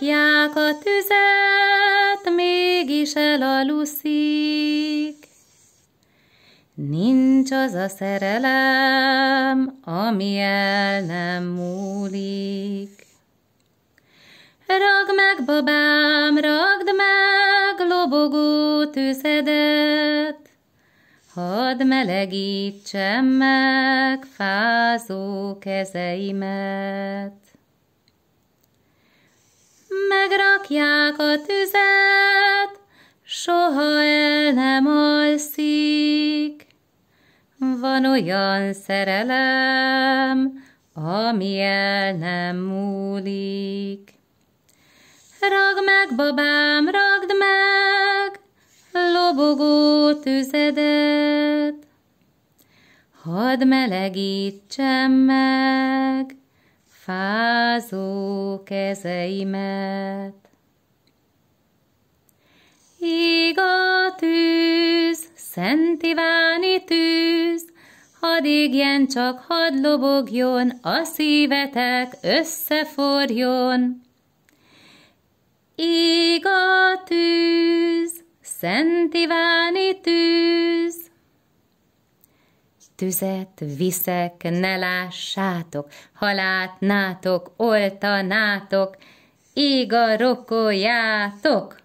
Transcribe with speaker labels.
Speaker 1: Rakják a tüzet, mégis elaluszik. Nincs az a szerelem, ami el nem múlik. Ragd meg, babám, ragd meg lobogó tüzedet, Hadd melegítsem meg fázó kezeimet. rakják a tüzet, soha el nem alszik. Van olyan szerelem, ami el nem múlik. Ragd meg, babám, ragd meg, lobogó tüzedet, hadd melegítsem meg, fázó kezeimet. Szent Iváni tűz, hadd égjen csak, hadd lobogjon, a szívetek összeforjon. Ég a tűz, Szent Iváni tűz, Tüzet viszek, ne lássátok, ha nátok, oltanátok, ég a rokolyátok.